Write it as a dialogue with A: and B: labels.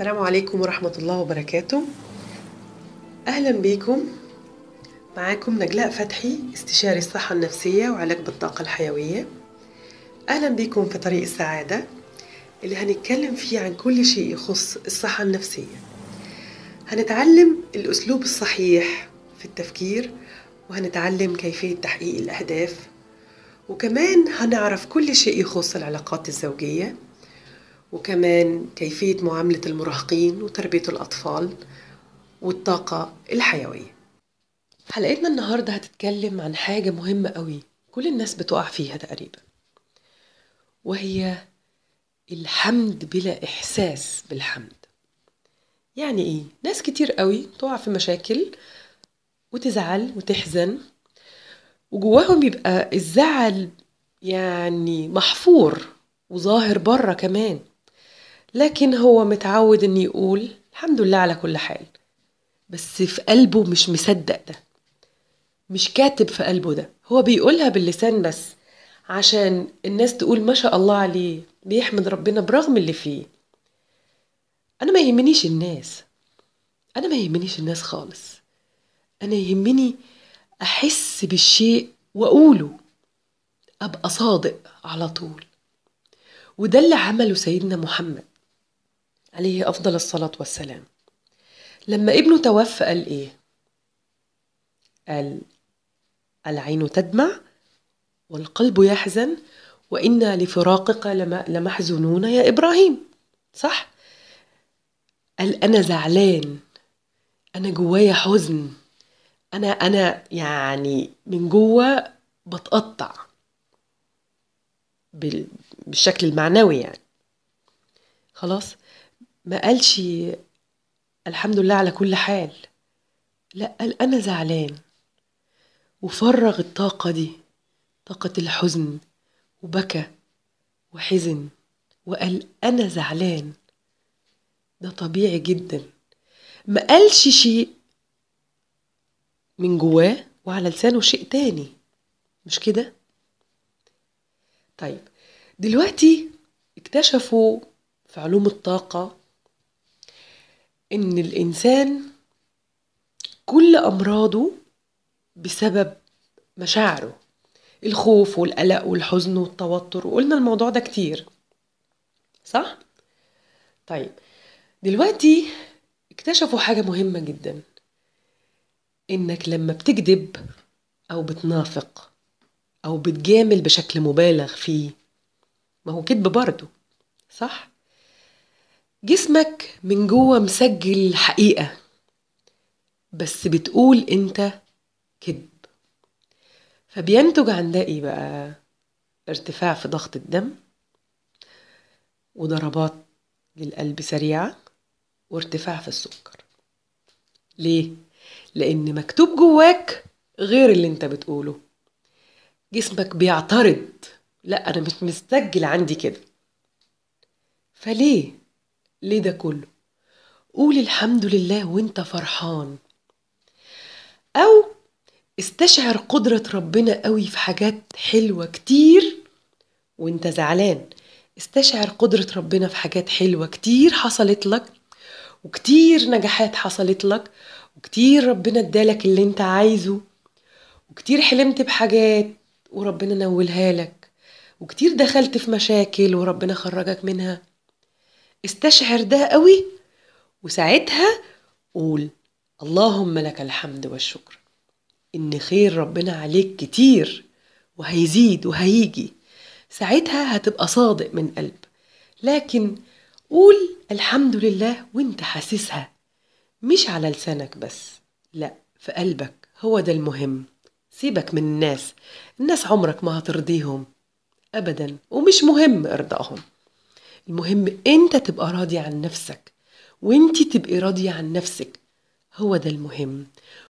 A: السلام عليكم ورحمة الله وبركاته أهلا بكم معاكم نجلاء فتحي استشاري الصحة النفسية وعلاج بالطاقة الحيوية أهلا بكم في طريق السعادة اللي هنتكلم فيه عن كل شيء يخص الصحة النفسية هنتعلم الأسلوب الصحيح في التفكير وهنتعلم كيفية تحقيق الأهداف وكمان هنعرف كل شيء يخص العلاقات الزوجيه وكمان كيفية معاملة المراهقين وتربية الأطفال والطاقة الحيوية حلقتنا النهاردة هتتكلم عن حاجة مهمة قوي كل الناس بتقع فيها تقريبا وهي الحمد بلا إحساس بالحمد يعني إيه؟ ناس كتير قوي تقع في مشاكل وتزعل وتحزن وجواهم يبقى الزعل يعني محفور وظاهر بره كمان لكن هو متعود إن يقول الحمد لله على كل حال بس في قلبه مش مصدق ده مش كاتب في قلبه ده هو بيقولها باللسان بس عشان الناس تقول ما شاء الله عليه بيحمد ربنا برغم اللي فيه أنا ما يهمنيش الناس أنا ما يهمنيش الناس خالص أنا يهمني أحس بالشيء وأقوله أبقى صادق على طول وده اللي عمله سيدنا محمد عليه أفضل الصلاة والسلام لما ابنه توفى قال إيه؟ قال العين تدمع والقلب يحزن وإنا لفراقك لمحزونون يا إبراهيم صح؟ قال أنا زعلان أنا جوايا حزن أنا أنا يعني من جوه بتقطع بالشكل المعنوي يعني خلاص ما قالش الحمد لله على كل حال لا قال أنا زعلان وفرغ الطاقة دي طاقة الحزن وبكى وحزن وقال أنا زعلان ده طبيعي جدا ما قالش شيء من جواه وعلى لسانه شيء تاني مش كده طيب دلوقتي اكتشفوا في علوم الطاقة إن الإنسان كل أمراضه بسبب مشاعره الخوف والقلق والحزن والتوتر وقلنا الموضوع ده كتير صح؟ طيب دلوقتي اكتشفوا حاجة مهمة جدا إنك لما بتكذب أو بتنافق أو بتجامل بشكل مبالغ فيه ما هو كذب برضه صح؟ جسمك من جوه مسجل حقيقة بس بتقول انت كذب فبينتج عن ده ايه بقى ارتفاع في ضغط الدم وضربات للقلب سريعة وارتفاع في السكر ليه؟ لأن مكتوب جواك غير اللي انت بتقوله جسمك بيعترض لا أنا مش مسجل عندي كده فليه ليه ده كله قول الحمد لله وانت فرحان او استشعر قدرة ربنا قوي في حاجات حلوة كتير وانت زعلان استشعر قدرة ربنا في حاجات حلوة كتير حصلت لك وكتير نجاحات حصلت لك وكتير ربنا ادالك اللي انت عايزه وكتير حلمت بحاجات وربنا نولها لك وكتير دخلت في مشاكل وربنا خرجك منها استشعر ده قوي وساعتها قول اللهم لك الحمد والشكر ان خير ربنا عليك كتير وهيزيد وهيجي ساعتها هتبقى صادق من قلب لكن قول الحمد لله وانت حاسسها مش على لسانك بس لا في قلبك هو ده المهم سيبك من الناس الناس عمرك ما هترضيهم ابدا ومش مهم ارضائهم المهم انت تبقى راضي عن نفسك وانت تبقي راضية عن نفسك هو ده المهم